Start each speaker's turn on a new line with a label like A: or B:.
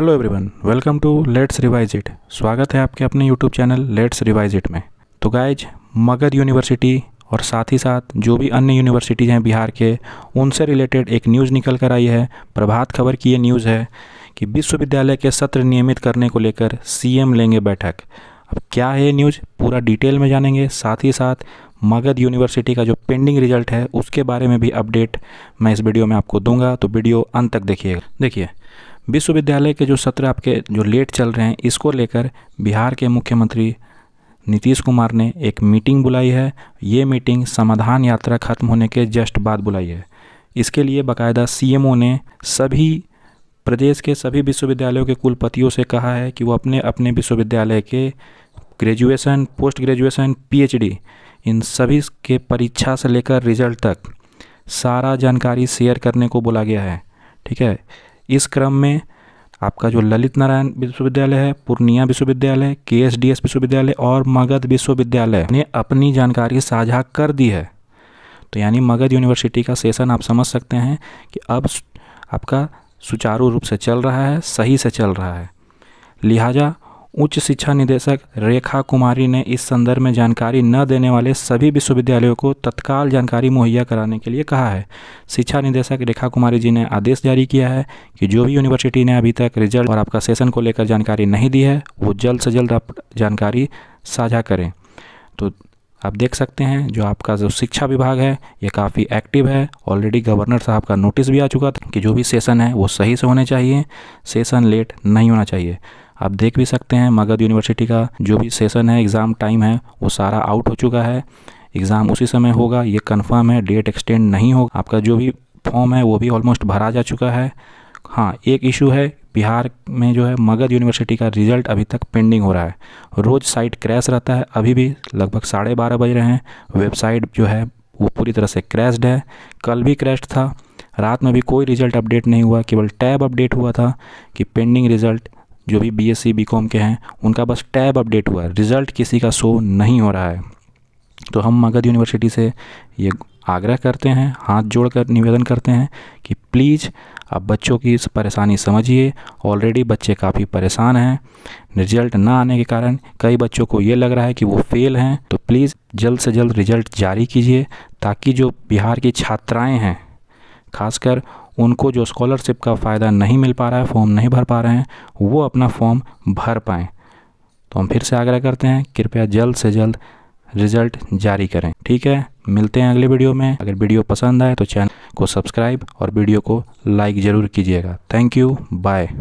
A: hello everyone welcome to let's revise it स्वागत है आपके अपने YouTube channel let's revise it में तो गाइज मगध यूनिवर्सिटी और साथ ही साथ जो भी अन्य यूनिवर्सिटीज़ हैं बिहार के उनसे रिलेटेड एक न्यूज़ निकल कर आई है प्रभात खबर की ये न्यूज़ है कि विश्वविद्यालय के सत्र नियमित करने को लेकर सी लेंगे बैठक अब क्या है ये न्यूज़ पूरा डिटेल में जानेंगे साथ ही साथ मगध यूनिवर्सिटी का जो पेंडिंग रिजल्ट है उसके बारे में भी अपडेट मैं इस वीडियो में आपको दूंगा तो वीडियो अंत तक देखिएगा देखिए विश्वविद्यालय के जो सत्र आपके जो लेट चल रहे हैं इसको लेकर बिहार के मुख्यमंत्री नीतीश कुमार ने एक मीटिंग बुलाई है ये मीटिंग समाधान यात्रा खत्म होने के जस्ट बाद बुलाई है इसके लिए बाकायदा सीएमओ ने सभी प्रदेश के सभी विश्वविद्यालयों के कुलपतियों से कहा है कि वो अपने अपने विश्वविद्यालय के ग्रेजुएशन पोस्ट ग्रेजुएशन पीएचडी इन सभी के परीक्षा से लेकर रिजल्ट तक सारा जानकारी शेयर करने को बोला गया है ठीक है इस क्रम में आपका जो ललित नारायण विश्वविद्यालय है पूर्णिया विश्वविद्यालय के एस डी एस विश्वविद्यालय और मगध विश्वविद्यालय ने अपनी जानकारी साझा कर दी है तो यानी मगध यूनिवर्सिटी का सेशन आप समझ सकते हैं कि अब आपका सुचारू रूप से चल रहा है सही से चल रहा है लिहाजा उच्च शिक्षा निदेशक रेखा कुमारी ने इस संदर्भ में जानकारी न देने वाले सभी विश्वविद्यालयों को तत्काल जानकारी मुहैया कराने के लिए कहा है शिक्षा निदेशक रेखा कुमारी जी ने आदेश जारी किया है कि जो भी यूनिवर्सिटी ने अभी तक रिजल्ट और आपका सेशन को लेकर जानकारी नहीं दी है वो जल्द से जल्द आप जानकारी साझा करें तो आप देख सकते हैं जो आपका जो शिक्षा विभाग है ये काफ़ी एक्टिव है ऑलरेडी गवर्नर साहब का नोटिस भी आ चुका था कि जो भी सेशन है वो सही से होने चाहिए सेशन लेट नहीं होना चाहिए आप देख भी सकते हैं मगध यूनिवर्सिटी का जो भी सेशन है एग्ज़ाम टाइम है वो सारा आउट हो चुका है एग्ज़ाम उसी समय होगा ये कन्फर्म है डेट एक्सटेंड नहीं होगा आपका जो भी फॉर्म है वो भी ऑलमोस्ट भरा जा चुका है हाँ एक इशू है बिहार में जो है मगध यूनिवर्सिटी का रिजल्ट अभी तक पेंडिंग हो रहा है रोज़ साइट क्रैश रहता है अभी भी लगभग साढ़े बारह बज रहे हैं वेबसाइट जो है वो पूरी तरह से क्रैश्ड है कल भी क्रैश था रात में भी कोई रिज़ल्ट अपडेट नहीं हुआ केवल टैब अपडेट हुआ था कि पेंडिंग रिज़ल्ट जो भी B S C B com के हैं उनका बस टैब अपडेट हुआ है रिज़ल्ट किसी का शो नहीं हो रहा है तो हम मगध यूनिवर्सिटी से ये आग्रह करते हैं हाथ जोड़कर निवेदन करते हैं कि प्लीज़ आप बच्चों की इस परेशानी समझिए ऑलरेडी बच्चे काफ़ी परेशान हैं रिजल्ट ना आने के कारण कई बच्चों को ये लग रहा है कि वो फेल हैं तो प्लीज़ जल्द से जल्द रिजल्ट जारी कीजिए ताकि जो बिहार की छात्राएं हैं खासकर उनको जो स्कॉलरशिप का फ़ायदा नहीं मिल पा रहा है फॉर्म नहीं भर पा रहे हैं वो अपना फॉर्म भर पाएँ तो हम फिर से आग्रह करते हैं कृपया जल्द से जल्द रिजल्ट जारी करें ठीक है मिलते हैं अगले वीडियो में अगर वीडियो पसंद आए तो चैनल को सब्सक्राइब और वीडियो को लाइक ज़रूर कीजिएगा थैंक यू बाय